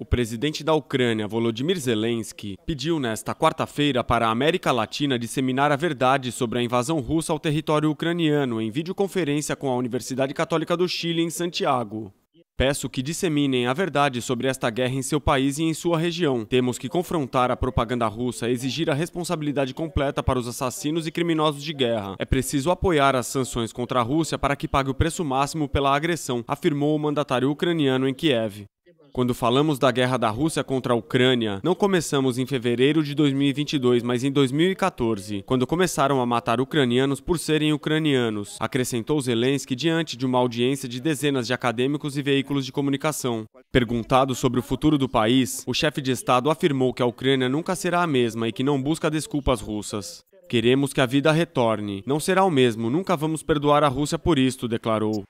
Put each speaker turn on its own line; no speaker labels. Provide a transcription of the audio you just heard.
O presidente da Ucrânia, Volodymyr Zelensky, pediu nesta quarta-feira para a América Latina disseminar a verdade sobre a invasão russa ao território ucraniano em videoconferência com a Universidade Católica do Chile, em Santiago. Peço que disseminem a verdade sobre esta guerra em seu país e em sua região. Temos que confrontar a propaganda russa e exigir a responsabilidade completa para os assassinos e criminosos de guerra. É preciso apoiar as sanções contra a Rússia para que pague o preço máximo pela agressão, afirmou o mandatário ucraniano em Kiev. Quando falamos da guerra da Rússia contra a Ucrânia, não começamos em fevereiro de 2022, mas em 2014, quando começaram a matar ucranianos por serem ucranianos, acrescentou Zelensky diante de uma audiência de dezenas de acadêmicos e veículos de comunicação. Perguntado sobre o futuro do país, o chefe de Estado afirmou que a Ucrânia nunca será a mesma e que não busca desculpas russas. Queremos que a vida retorne. Não será o mesmo, nunca vamos perdoar a Rússia por isto, declarou.